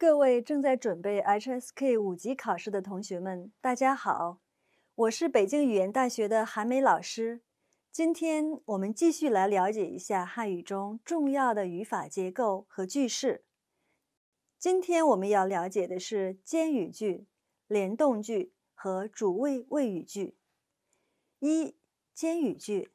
各位正在准备 HSK 五级考试的同学们，大家好，我是北京语言大学的韩梅老师。今天我们继续来了解一下汉语中重要的语法结构和句式。今天我们要了解的是间语句、连动句和主谓谓语句。一、间语句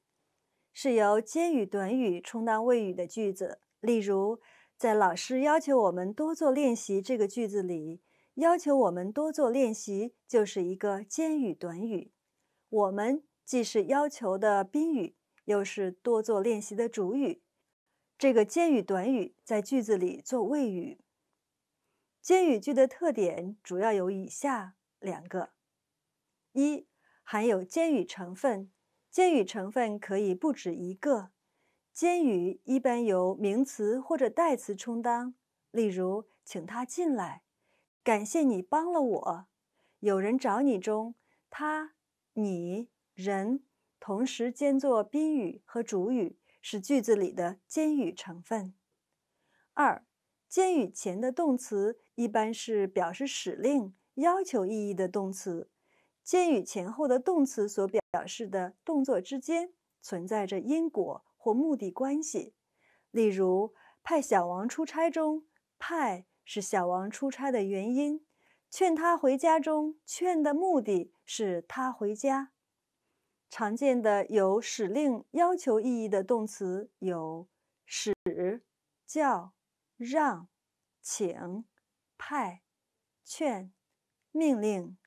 是由间语短语充当谓语的句子，例如。在老师要求我们多做练习这个句子里，要求我们多做练习就是一个间语短语。我们既是要求的宾语，又是多做练习的主语。这个间语短语在句子里做谓语。间语句的特点主要有以下两个：一，含有间语成分，间语成分可以不止一个。兼语一般由名词或者代词充当，例如“请他进来”“感谢你帮了我”“有人找你”中，他、你、人同时兼作宾语和主语，是句子里的兼语成分。二，兼语前的动词一般是表示使令、要求意义的动词，兼语前后的动词所表示的动作之间存在着因果。或目的关系，例如派小王出差中，派是小王出差的原因；劝他回家中，劝的目的是他回家。常见的有使令、要求意义的动词有使、叫、让、请、派、劝、命令、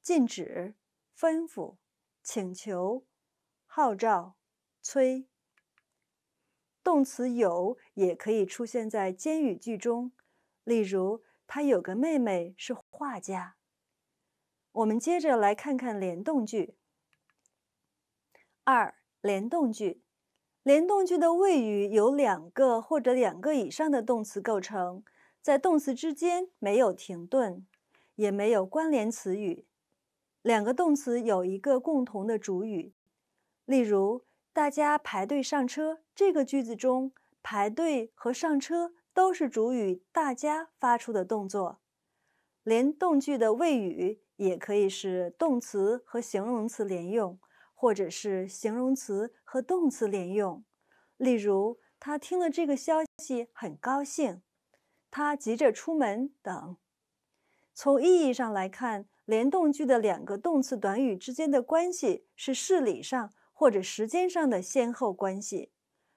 禁止、吩咐、请求、号召、催。动词有也可以出现在间语句中，例如他有个妹妹是画家。我们接着来看看连动句。二连动句，连动句的谓语由两个或者两个以上的动词构成，在动词之间没有停顿，也没有关联词语，两个动词有一个共同的主语，例如。大家排队上车。这个句子中，排队和上车都是主语大家发出的动作。连动句的谓语也可以是动词和形容词连用，或者是形容词和动词连用。例如，他听了这个消息很高兴，他急着出门等。从意义上来看，连动句的两个动词短语之间的关系是事理上。或者时间上的先后关系，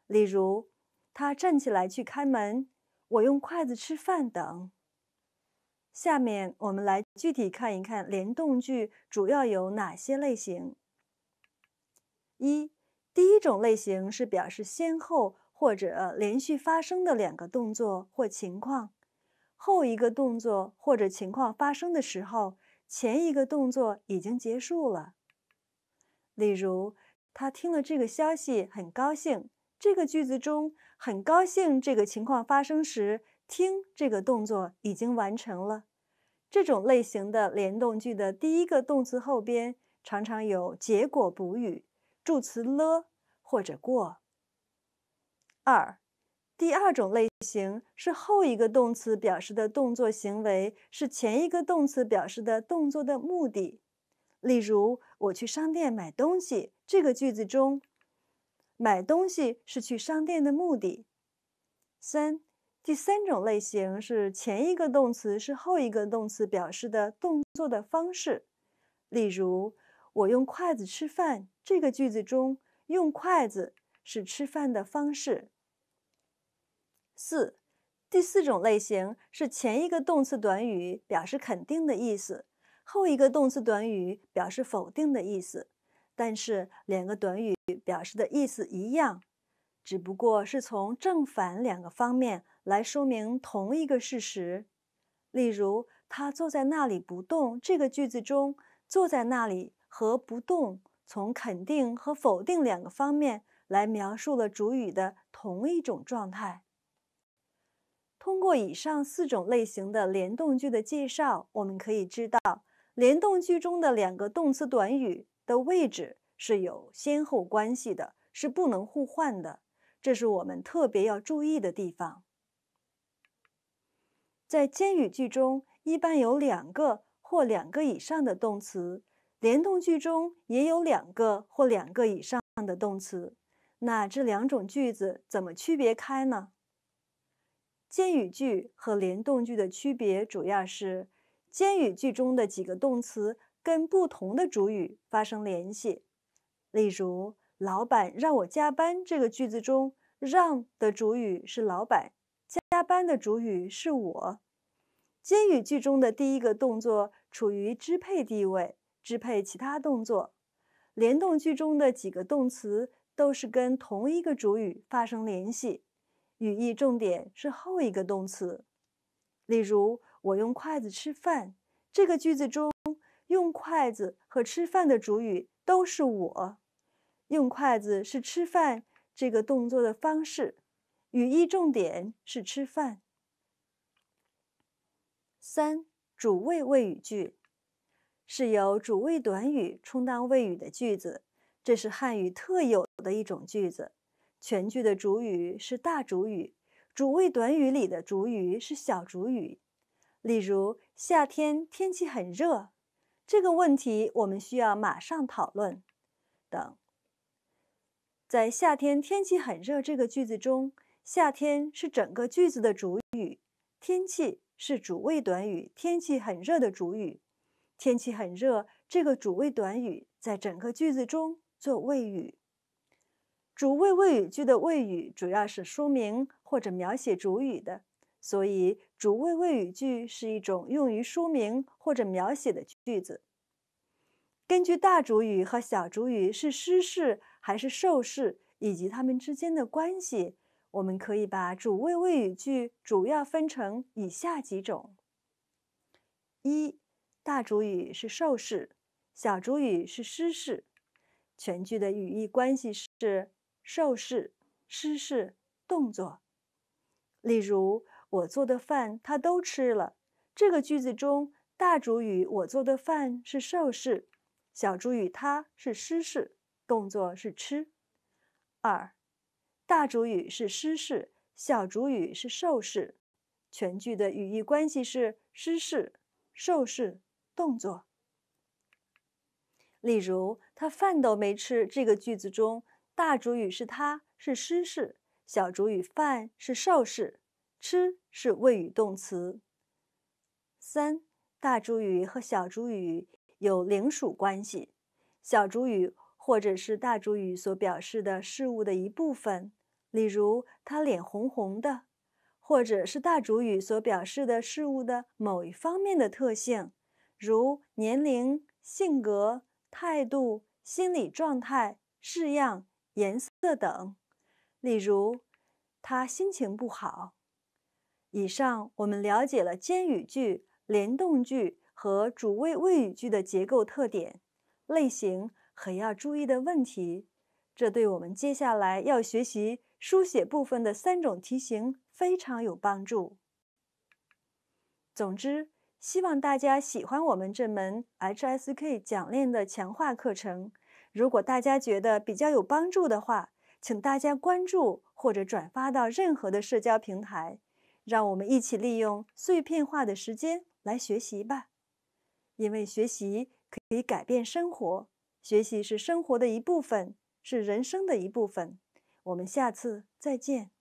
例如他站起来去开门，我用筷子吃饭等。下面我们来具体看一看连动句主要有哪些类型。一，第一种类型是表示先后或者连续发生的两个动作或情况，后一个动作或者情况发生的时候，前一个动作已经结束了。例如。他听了这个消息，很高兴。这个句子中，“很高兴”这个情况发生时，听这个动作已经完成了。这种类型的连动句的第一个动词后边常常有结果补语，助词了或者过。二，第二种类型是后一个动词表示的动作行为是前一个动词表示的动作的目的。例如，我去商店买东西。这个句子中，买东西是去商店的目的。三，第三种类型是前一个动词是后一个动词表示的动作的方式，例如“我用筷子吃饭”这个句子中，用筷子是吃饭的方式。四，第四种类型是前一个动词短语表示肯定的意思，后一个动词短语表示否定的意思。但是，两个短语表示的意思一样，只不过是从正反两个方面来说明同一个事实。例如，“他坐在那里不动”这个句子中，“坐在那里”和“不动”从肯定和否定两个方面来描述了主语的同一种状态。通过以上四种类型的连动句的介绍，我们可以知道，连动句中的两个动词短语。的位置是有先后关系的，是不能互换的，这是我们特别要注意的地方。在间语句中，一般有两个或两个以上的动词；连动句中也有两个或两个以上的动词。那这两种句子怎么区别开呢？间语句和连动句的区别主要是，间语句中的几个动词。跟不同的主语发生联系，例如“老板让我加班”这个句子中，“让”的主语是老板，“加班”的主语是我。接语句中的第一个动作处于支配地位，支配其他动作。连动句中的几个动词都是跟同一个主语发生联系，语义重点是后一个动词。例如，“我用筷子吃饭”这个句子中。用筷子和吃饭的主语都是我，用筷子是吃饭这个动作的方式，语义重点是吃饭。三主谓谓语句是由主谓短语充当谓语的句子，这是汉语特有的一种句子。全句的主语是大主语，主谓短语里的主语是小主语。例如，夏天天气很热。这个问题，我们需要马上讨论。等，在夏天天气很热这个句子中，夏天是整个句子的主语，天气是主谓短语“天气很热”的主语，“天气很热”这个主谓短语在整个句子中做谓语。主谓谓语句的谓语主要是说明或者描写主语的。所以，主谓谓语句是一种用于书名或者描写的句子。根据大主语和小主语是施事还是受事，以及它们之间的关系，我们可以把主谓谓语句主要分成以下几种：一大主语是受事，小主语是施事，全句的语义关系是受事施事动作。例如。我做的饭他都吃了。这个句子中，大主语“我做的饭”是受事，小主语“他”是施事，动作是吃。二，大主语是施事，小主语是受事，全句的语义关系是施事受事动作。例如，“他饭都没吃”这个句子中，大主语是“他”，是施事，小主语“饭”是受事。吃是谓语动词。三大主语和小主语有领属关系，小主语或者是大主语所表示的事物的一部分，例如他脸红红的，或者是大主语所表示的事物的某一方面的特性，如年龄、性格、态度、心理状态、式样、颜色等。例如，他心情不好。以上我们了解了间语句、连动句和主谓谓语句的结构特点、类型和要注意的问题，这对我们接下来要学习书写部分的三种题型非常有帮助。总之，希望大家喜欢我们这门 HSK 讲练的强化课程。如果大家觉得比较有帮助的话，请大家关注或者转发到任何的社交平台。让我们一起利用碎片化的时间来学习吧，因为学习可以改变生活，学习是生活的一部分，是人生的一部分。我们下次再见。